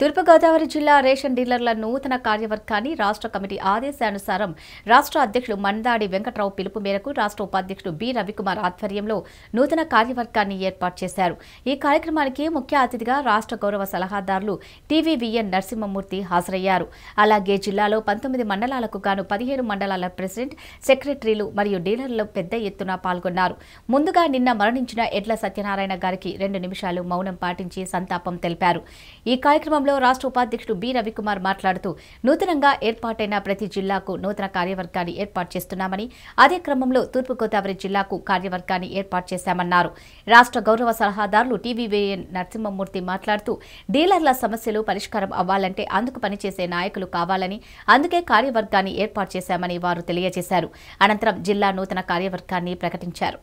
తూర్పుగోదావరి జిల్లా రేషన్ డీలర్ల నూతన కార్యవర్గాన్ని రాష్ట్ర కమిటీ ఆదేశానుసారం రాష్ట్ర అధ్యక్షులు మందాడి వెంకట్రావు పిలుపు మేరకు రాష్ట్ర ఉపాధ్యక్షుడు బి రవికుమార్ ఆధ్వర్యంలో నూతన కార్యవర్గాన్ని ఏర్పాటు చేశారు ఈ కార్యక్రమానికి ముఖ్య అతిథిగా రాష్ట్ర గౌరవ సలహాదారులు టీవీవీఎన్ నరసింహమూర్తి హాజరయ్యారు అలాగే జిల్లాలో పంతొమ్మిది మండలాలకు గాను పదిహేను మండలాల ప్రెసిడెంట్ సెక్రటరీలు మరియు డీలర్లు పెద్ద ఎత్తున పాల్గొన్నారు ముందుగా నిన్న మరణించిన ఎడ్ల సత్యనారాయణ గారికి రెండు నిమిషాలు మౌనం పాటించి సంతాపం తెలిపారు ఈ కార్యక్రమంలో కార్యక్రమంలో రాష్ట్ర ఉపాధ్యక్షుడు బి రవికుమార్ మాట్లాడుతూ నూతనంగా ఏర్పాటైన ప్రతి జిల్లాకు నూతన కార్యవర్గాన్ని ఏర్పాటు చేస్తున్నామని అదే క్రమంలో తూర్పుగోదావరి జిల్లాకు కార్యవర్గాన్ని ఏర్పాటు చేశామన్నారు రాష్ట్ర గౌరవ సలహాదారులు టీవీవీఎన్ నరసింహమూర్తి మాట్లాడుతూ డీలర్ల సమస్యలు పరిష్కారం అవ్వాలంటే అందుకు పనిచేసే నాయకులు కావాలని అందుకే కార్యవర్గాన్ని ఏర్పాటు చేశామని వారు తెలియజేశారు అనంతరం జిల్లా నూతన కార్యవర్గాన్ని ప్రకటించారు